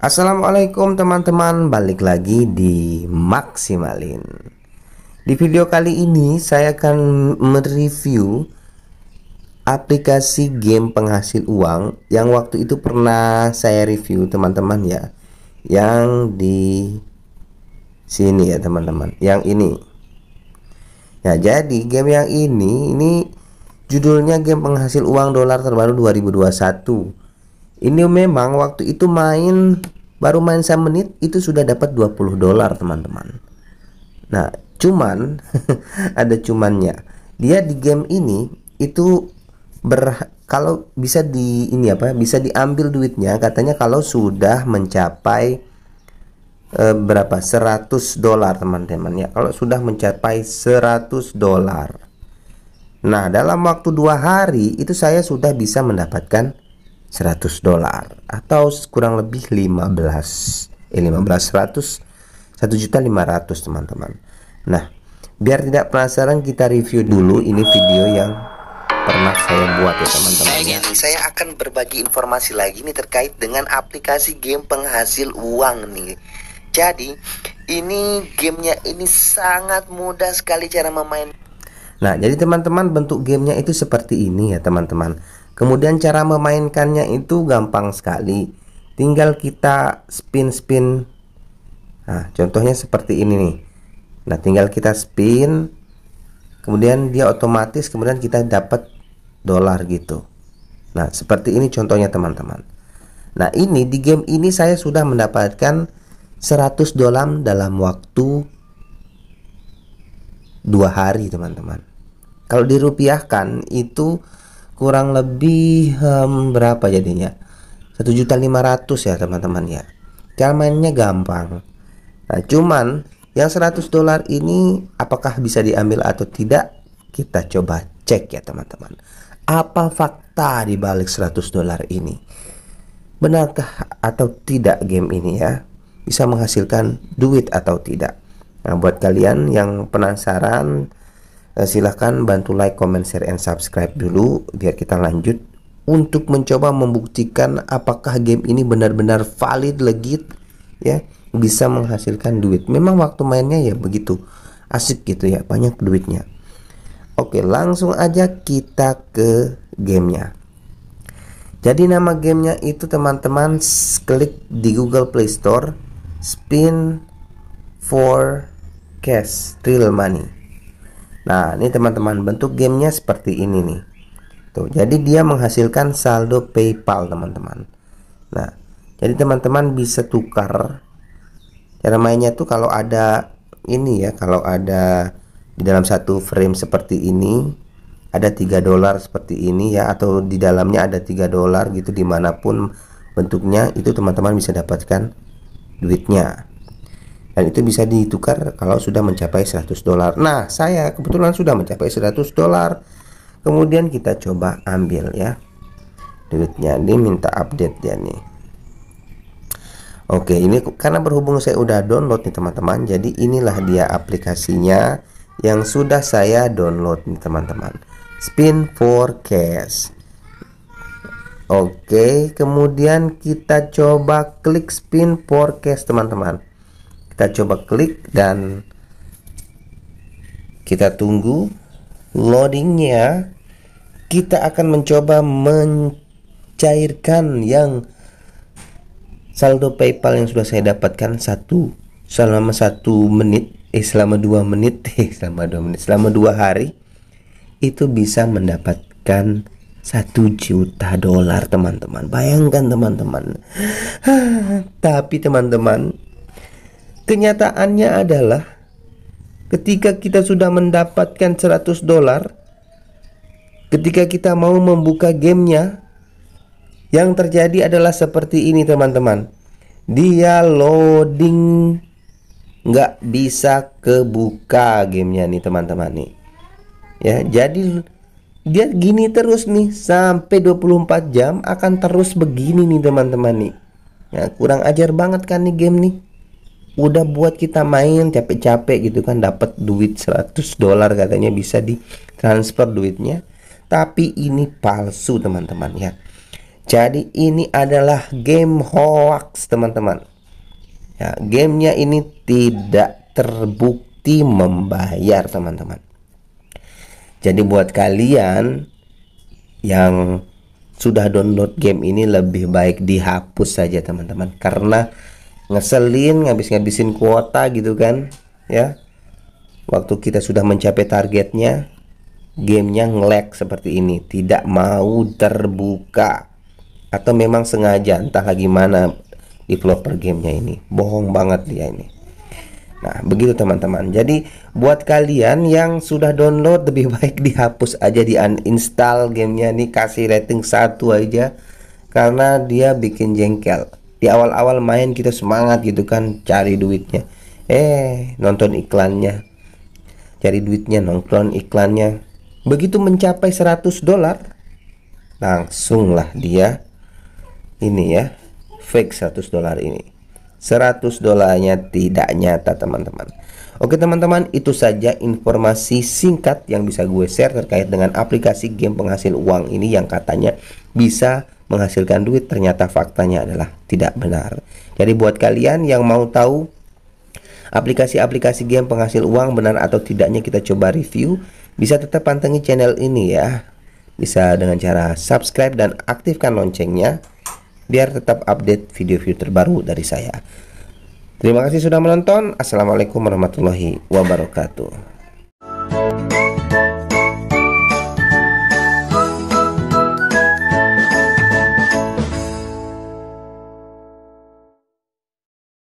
Assalamualaikum teman-teman, balik lagi di Maksimalin. Di video kali ini saya akan mereview aplikasi game penghasil uang yang waktu itu pernah saya review teman-teman ya. Yang di sini ya teman-teman, yang ini. Ya, jadi game yang ini ini judulnya game penghasil uang dolar terbaru 2021 ini memang waktu itu main baru main saya menit itu sudah dapat 20 dolar teman-teman nah cuman ada cumannya dia di game ini itu ber kalau bisa di ini apa bisa diambil duitnya katanya kalau sudah mencapai e, berapa 100 dolar teman-teman ya kalau sudah mencapai 100 dolar nah dalam waktu dua hari itu saya sudah bisa mendapatkan 100 dolar atau kurang lebih 15 eh 15 100 1 juta 500 teman-teman. Nah, biar tidak penasaran kita review dulu ini video yang pernah saya buat ya teman-teman. Ya. Saya akan berbagi informasi lagi nih terkait dengan aplikasi game penghasil uang nih. Jadi, ini gamenya ini sangat mudah sekali cara memain. Nah, jadi teman-teman bentuk gamenya itu seperti ini ya teman-teman. Kemudian cara memainkannya itu gampang sekali. Tinggal kita spin-spin. Nah, contohnya seperti ini nih. Nah, tinggal kita spin. Kemudian dia otomatis kemudian kita dapat dolar gitu. Nah, seperti ini contohnya teman-teman. Nah, ini di game ini saya sudah mendapatkan 100 dolar dalam waktu dua hari teman-teman kalau dirupiahkan itu kurang lebih um, berapa jadinya 1.500 ya teman-teman ya cara mainnya gampang nah cuman yang 100 dolar ini apakah bisa diambil atau tidak kita coba cek ya teman-teman apa fakta di balik 100 dolar ini benarkah atau tidak game ini ya bisa menghasilkan duit atau tidak nah buat kalian yang penasaran Eh, silahkan bantu like, comment, share, and subscribe dulu biar kita lanjut untuk mencoba membuktikan apakah game ini benar-benar valid, legit, ya bisa menghasilkan duit. Memang waktu mainnya ya begitu asik gitu ya, banyak duitnya. Oke, langsung aja kita ke gamenya. Jadi nama gamenya itu teman-teman klik di Google Play Store Spin for Cash Real Money. Nah ini teman-teman bentuk gamenya seperti ini nih tuh jadi dia menghasilkan saldo PayPal teman-teman nah jadi teman-teman bisa tukar cara mainnya tuh kalau ada ini ya kalau ada di dalam satu frame seperti ini ada tiga dolar seperti ini ya atau di dalamnya ada tiga dolar gitu dimanapun bentuknya itu teman-teman bisa dapatkan duitnya dan itu bisa ditukar kalau sudah mencapai 100 dolar nah saya kebetulan sudah mencapai 100 dolar kemudian kita coba ambil ya duitnya Ini minta update ya nih Oke ini karena berhubung saya udah download nih teman-teman jadi inilah dia aplikasinya yang sudah saya download nih teman-teman spin for cash Oke kemudian kita coba klik spin for cash teman-teman kita coba klik dan kita tunggu loadingnya kita akan mencoba mencairkan yang saldo PayPal yang sudah saya dapatkan satu selama satu menit eh selama dua menit eh selama dua menit selama dua hari itu bisa mendapatkan satu juta dolar teman-teman bayangkan teman-teman tapi teman-teman Kenyataannya adalah ketika kita sudah mendapatkan 100 dolar ketika kita mau membuka gamenya yang terjadi adalah seperti ini teman-teman dia loading nggak bisa kebuka gamenya nih teman-teman nih ya jadi dia gini terus nih sampai 24 jam akan terus begini nih teman-teman nih ya, kurang ajar banget kan nih game nih udah buat kita main capek-capek gitu kan dapat duit 100 dolar katanya bisa di transfer duitnya tapi ini palsu teman-teman ya jadi ini adalah game hoax teman-teman ya gamenya ini tidak terbukti membayar teman-teman jadi buat kalian yang sudah download game ini lebih baik dihapus saja teman-teman karena ngeselin ngabis-ngabisin kuota gitu kan ya waktu kita sudah mencapai targetnya gamenya ngelag seperti ini tidak mau terbuka atau memang sengaja entah lagi mana developer gamenya ini bohong banget dia ini Nah, begitu teman-teman. Jadi, buat kalian yang sudah download lebih baik dihapus aja, di uninstall gamenya nih, kasih rating satu aja karena dia bikin jengkel di awal-awal main kita semangat gitu kan cari duitnya eh nonton iklannya cari duitnya nonton iklannya begitu mencapai 100 dolar langsunglah dia ini ya fake 100 dolar ini 100 dolarnya tidak nyata teman-teman Oke teman-teman itu saja informasi singkat yang bisa gue share terkait dengan aplikasi game penghasil uang ini yang katanya bisa menghasilkan duit ternyata faktanya adalah tidak benar. Jadi buat kalian yang mau tahu aplikasi-aplikasi game penghasil uang benar atau tidaknya kita coba review, bisa tetap pantengi channel ini ya. Bisa dengan cara subscribe dan aktifkan loncengnya biar tetap update video-video terbaru dari saya. Terima kasih sudah menonton. Assalamualaikum warahmatullahi wabarakatuh.